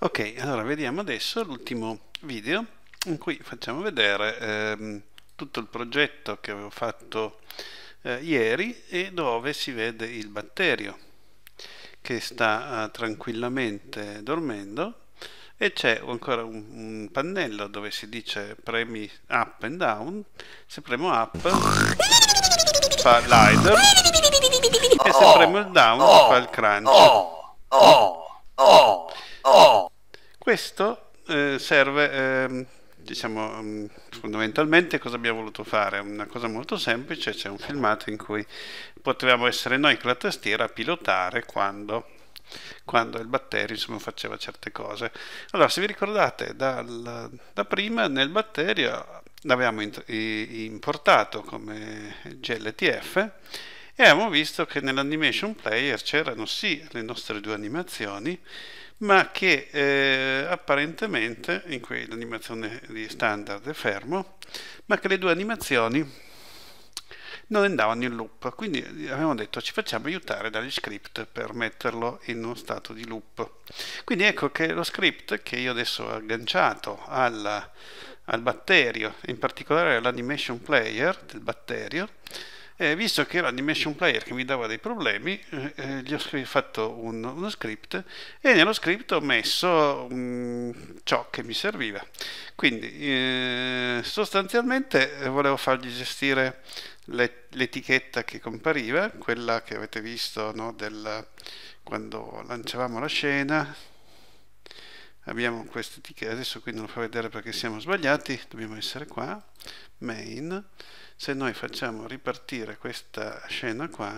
ok allora vediamo adesso l'ultimo video in cui facciamo vedere ehm, tutto il progetto che avevo fatto eh, ieri e dove si vede il batterio che sta eh, tranquillamente dormendo e c'è ancora un, un, pannello dove si dice premi up and down se premo up fa l'hider e se oh. premo il down oh. fa il crunch oh, oh, oh. Oh! Questo eh, serve, eh, diciamo, mm, fondamentalmente cosa abbiamo voluto fare? Una cosa molto semplice, c'è un filmato in cui potevamo essere noi con la tastiera a pilotare quando, quando il batterio insomma, faceva certe cose. Allora, se vi ricordate, dal, da prima nel batterio l'avevamo importato come GLTF e abbiamo visto che nell'animation player c'erano sì le nostre due animazioni ma che eh, apparentemente in cui l'animazione di standard è fermo ma che le due animazioni non andavano in loop quindi eh, abbiamo detto ci facciamo aiutare dagli script per metterlo in uno stato di loop quindi ecco che lo script che io adesso ho agganciato alla, al batterio in particolare all'animation player del batterio eh, visto che era Animation Player che mi dava dei problemi, eh, eh gli ho fatto un, uno script e nello script ho messo um, ciò che mi serviva. Quindi eh, sostanzialmente eh, volevo fargli gestire l'etichetta che compariva, quella che avete visto no, del, quando lanciavamo la scena, abbiamo questa etichetta adesso qui non lo fa vedere perché siamo sbagliati dobbiamo essere qua main se noi facciamo ripartire questa scena qua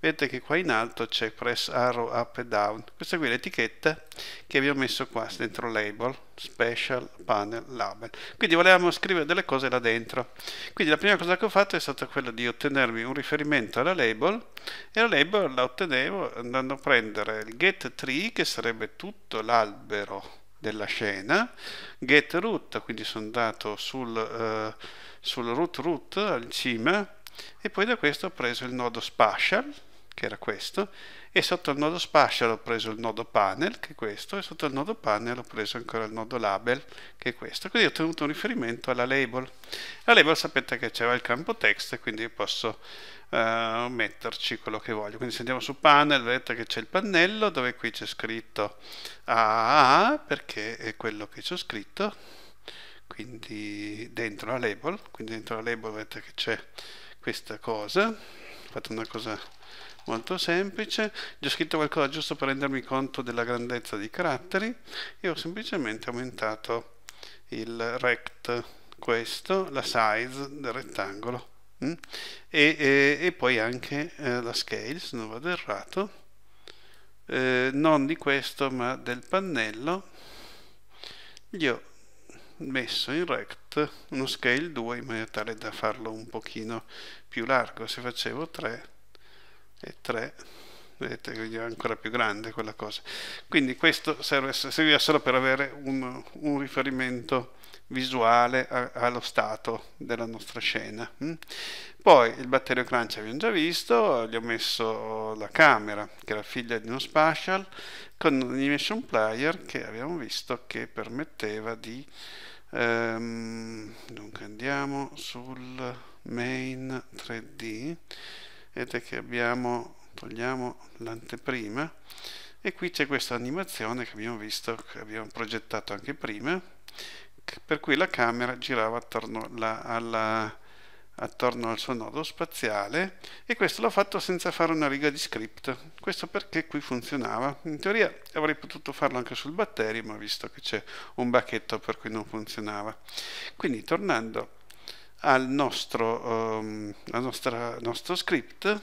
vedete che qua in alto c'è press arrow up e down questa qui è l'etichetta che vi ho messo qua dentro label special panel label quindi volevamo scrivere delle cose là dentro quindi la prima cosa che ho fatto è stata quella di ottenermi un riferimento alla label e la label la ottenevo andando a prendere il get tree che sarebbe tutto l'albero della scena get root quindi sono andato sul eh, sul root root al cima e poi da questo ho preso il nodo spatial che era questo e sotto il nodo spatial ho preso il nodo panel che è questo e sotto il nodo panel ho preso ancora il nodo label che è questo quindi ho ottenuto un riferimento alla label la label sapete che c'era il campo text quindi posso uh, metterci quello che voglio quindi se andiamo su panel vedete che c'è il pannello dove qui c'è scritto AAA perché è quello che c'è scritto quindi dentro la label quindi dentro la label vedete che c'è questa cosa fate una cosa molto semplice gli ho scritto qualcosa giusto per rendermi conto della grandezza dei caratteri e ho semplicemente aumentato il rect questo la size del rettangolo mm? e, e, e, poi anche eh, la scale se non vado errato eh, non di questo ma del pannello gli ho messo in rect uno scale 2 in maniera tale da farlo un pochino più largo se facevo 3 e 3 vedete che è ancora più grande quella cosa quindi questo serve, serviva solo per avere un, un riferimento visuale a, allo stato della nostra scena hm? poi il batterio crunch abbiamo già visto gli ho messo la camera che era figlia di uno spatial con un animation player che abbiamo visto che permetteva di ehm, dunque andiamo sul main 3D vedete che abbiamo togliamo l'anteprima e qui c'è questa animazione che abbiamo visto che abbiamo progettato anche prima per cui la camera girava attorno alla, alla attorno al suo nodo spaziale e questo l'ho fatto senza fare una riga di script questo perché qui funzionava in teoria avrei potuto farlo anche sul batterio ma visto che c'è un bacchetto per cui non funzionava quindi tornando al nostro, um, nostra, nostro script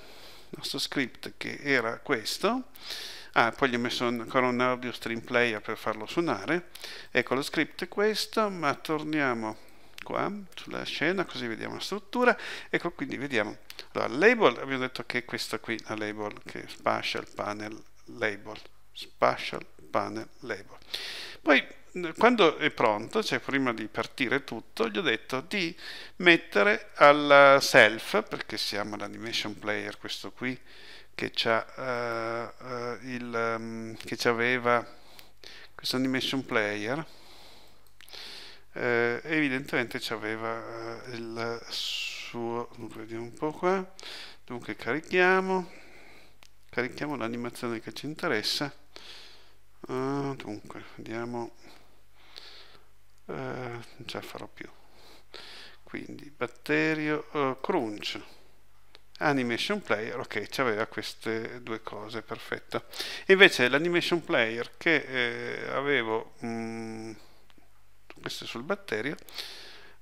nostro script che era questo ah, poi gli ho messo ancora un audio stream player per farlo suonare ecco lo script è questo ma torniamo qua eh, sulla scena così vediamo la struttura ecco quindi vediamo allora label abbiamo detto che questa qui la label che è spatial panel label spatial panel label poi quando è pronto, cioè prima di partire tutto, gli ho detto di mettere al self, perché siamo l'animation player, questo qui, che, c'ha, uh, uh, il, um, che c'aveva questo animation player, evidentemente ci aveva eh, il suo dunque vediamo un po' qua dunque carichiamo carichiamo l'animazione che ci interessa uh, dunque vediamo uh, non ce la farò più quindi batterio uh, crunch animation player ok ci aveva queste due cose perfetto invece l'animation player che eh, avevo mh, mm, questo è sul batterio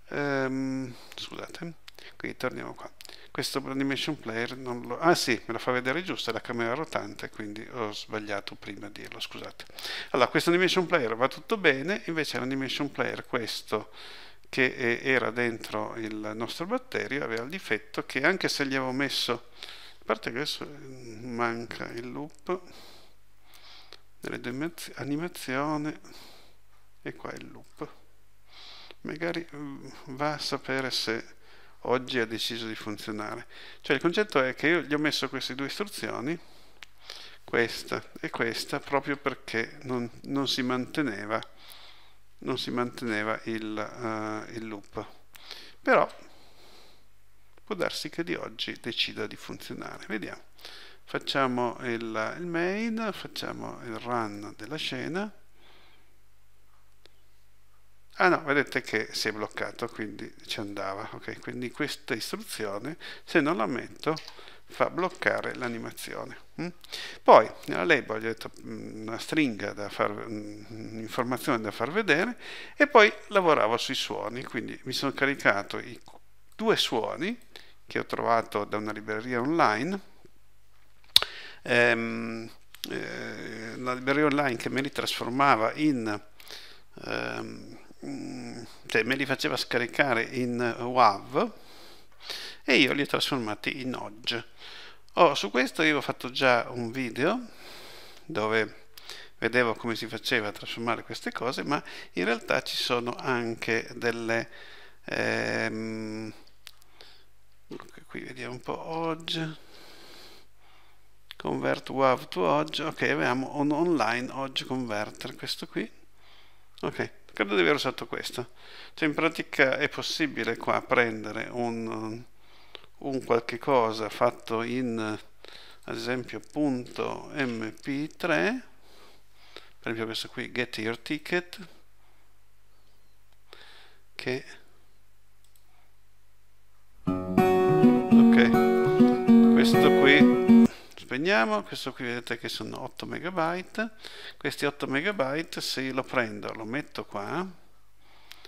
ehm, scusate quindi torniamo qua questo animation player non lo... ah sì, me lo fa vedere giusto, è la camera rotante quindi ho sbagliato prima a dirlo, scusate allora questo animation player va tutto bene invece l'animation player questo che era dentro il nostro batterio aveva il difetto che anche se gli avevo messo a parte che adesso mm, manca il loop delle animazione e qua il loop magari mm, va a sapere se oggi ha deciso di funzionare. Cioè il concetto è che io gli ho messo queste due istruzioni, questa e questa, proprio perché non, non si manteneva, non si manteneva il, uh, il loop. Però può darsi che di oggi decida di funzionare. Vediamo. Facciamo il, il main, facciamo il run della scena ah no vedete che si è bloccato quindi ci andava ok quindi questa istruzione se non la metto fa bloccare l'animazione mm? poi nella label ho detto mm, una stringa da far un'informazione mm, da far vedere e poi lavoravo sui suoni quindi mi sono caricato i due suoni che ho trovato da una libreria online ehm, eh, una libreria online che me li trasformava in ehm, Mm, cioè me li faceva scaricare in WAV e io li ho trasformati in OGG. Oh, su questo io ho fatto già un video dove vedevo come si faceva a trasformare queste cose, ma in realtà ci sono anche delle... Ehm, qui vediamo un po' oggi convert WAV to OG, ok, abbiamo un online OG converter, questo qui, ok, credo di aver usato questo cioè in pratica è possibile qua prendere un, un qualche cosa fatto in ad esempio punto mp3 per esempio questo qui get your ticket che ok prendiamo, questo qui vedete che sono 8 megabyte, questi 8 megabyte se lo prendo, lo metto qua,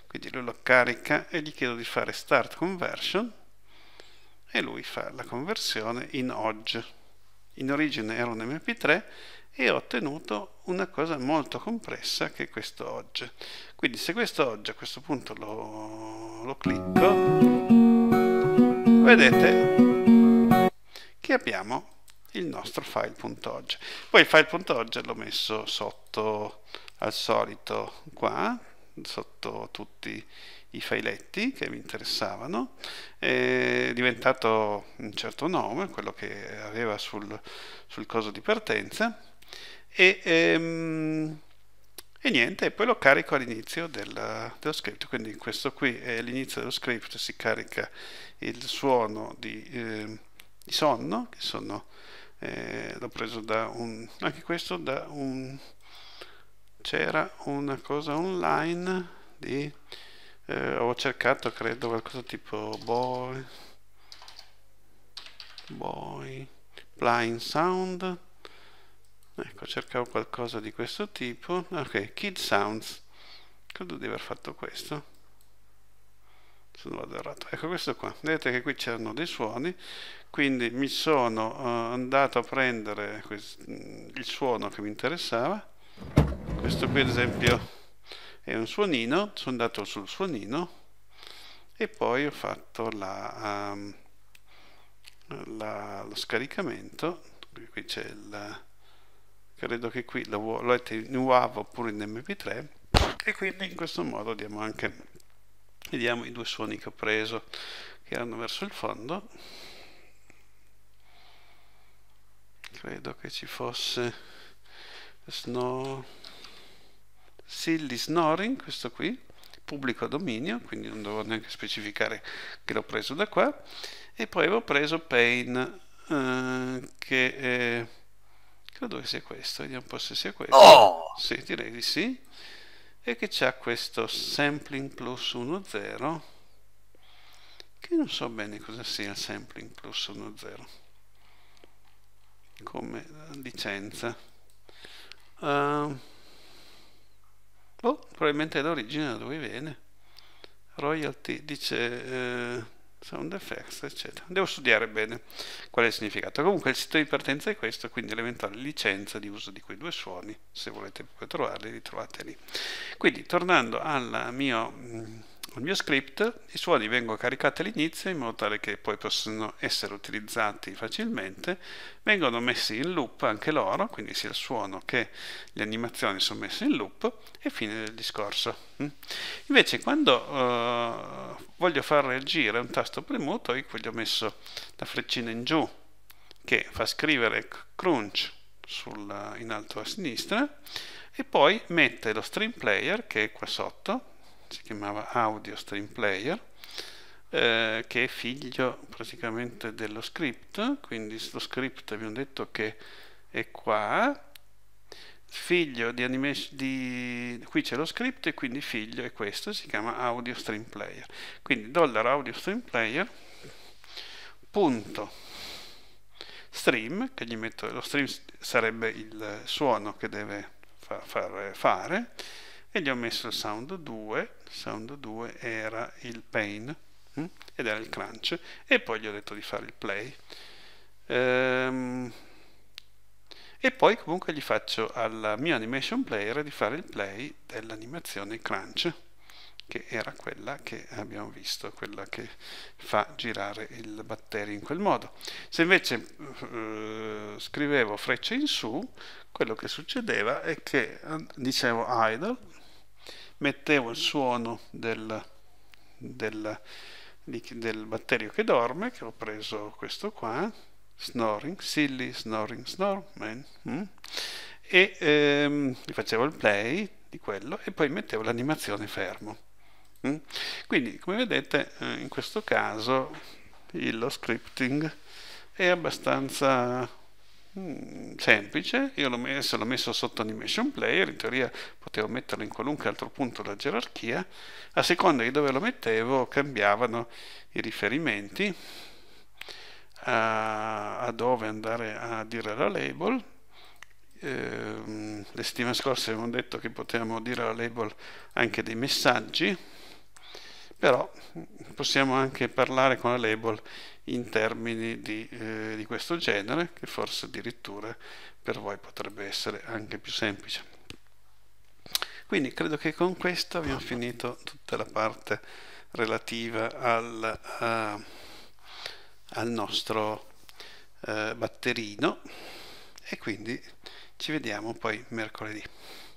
quindi lui lo carica e gli chiedo di fare start conversion e lui fa la conversione in OGE. In origine era un MP3 e ho ottenuto una cosa molto compressa che è questo OGE. Quindi se questo OGE a questo punto lo, lo clicco, vedete che abbiamo il nostro file.ogg. Poi il file.ogg l'ho messo sotto al solito qua, sotto tutti i filetti che mi interessavano, è diventato un certo nome, quello che aveva sul, sul coso di partenza, e, ehm, e niente, poi lo carico all'inizio dello script, quindi questo qui è l'inizio dello script, si carica il suono di, eh, di sonno, che sono eh, l'ho preso da un anche questo da un c'era una cosa online di eh, ho cercato credo qualcosa tipo boy boy blind sound ecco cercavo qualcosa di questo tipo ok kid sounds credo di aver fatto questo se non ecco questo qua vedete che qui c'erano dei suoni quindi mi sono uh, andato a prendere il suono che mi interessava questo qui ad esempio è un suonino sono andato sul suonino e poi ho fatto la, um, la, lo scaricamento qui c'è il credo che qui lo, lo in UAV oppure in MP3 e quindi in questo modo diamo anche vediamo i due suoni che ho preso che erano verso il fondo credo che ci fosse snow silly snoring questo qui pubblico dominio quindi non devo neanche specificare che l'ho preso da qua e poi avevo preso pain eh, che è... credo che sia questo vediamo un po' se sia questo oh! sì direi di sì e che c'è questo sampling plus 1,0 che non so bene cosa sia il sampling plus 1,0 come licenza uh, boh, probabilmente è l'origine da dove viene royalty dice eh, sound effects eccetera devo studiare bene qual è il significato comunque il sito di partenza è questo quindi l'eventuale licenza di uso di quei due suoni se volete poi trovarli li trovate lì quindi tornando al mio mm, il mio script, i suoni vengono caricati all'inizio in modo tale che poi possano essere utilizzati facilmente, vengono messi in loop anche loro, quindi sia il suono che le animazioni sono messe in loop e fine del discorso. Mm. Invece quando eh, voglio far reagire un tasto premuto, io gli ho messo la freccina in giù che fa scrivere crunch sul, in alto a sinistra e poi mette lo stream player che è qua sotto si chiamava Audio Stream Player, eh, che è figlio praticamente dello script, quindi lo script abbiamo detto che è qua, figlio di animation di qui c'è lo script e quindi figlio è questo si chiama audio stream player quindi dollaro audio stream player punto stream che gli metto lo stream sarebbe il suono che deve far fare e gli ho messo sound 2, sound 2 era il pain mm, ed era il crunch e poi gli ho detto di fare il play. Ehm, e poi comunque gli faccio al mio animation player di fare il play dell'animazione crunch che era quella che abbiamo visto, quella che fa girare il batterio in quel modo. Se invece eh, scrivevo frecce in su, quello che succedeva è che eh, dicevo idle mettevo il suono del, del, del batterio che dorme, che ho preso questo qua, snoring, silly, snoring, snore, mm? e ehm, facevo il play di quello e poi mettevo l'animazione fermo. Mm? Quindi, come vedete, eh, in questo caso lo scripting è abbastanza Mm, semplice, io l'ho messo, l'ho messo sotto animation player, in teoria potevo metterlo in qualunque altro punto della gerarchia, a seconda di dove lo mettevo cambiavano i riferimenti a, a dove andare a dire la label. Eh, le settimane scorse abbiamo detto che potevamo dire la label anche dei messaggi però possiamo anche parlare con la label in termini di, eh, di questo genere, che forse addirittura per voi potrebbe essere anche più semplice. Quindi credo che con questo abbiamo finito tutta la parte relativa al, uh, al nostro uh, batterino e quindi ci vediamo poi mercoledì.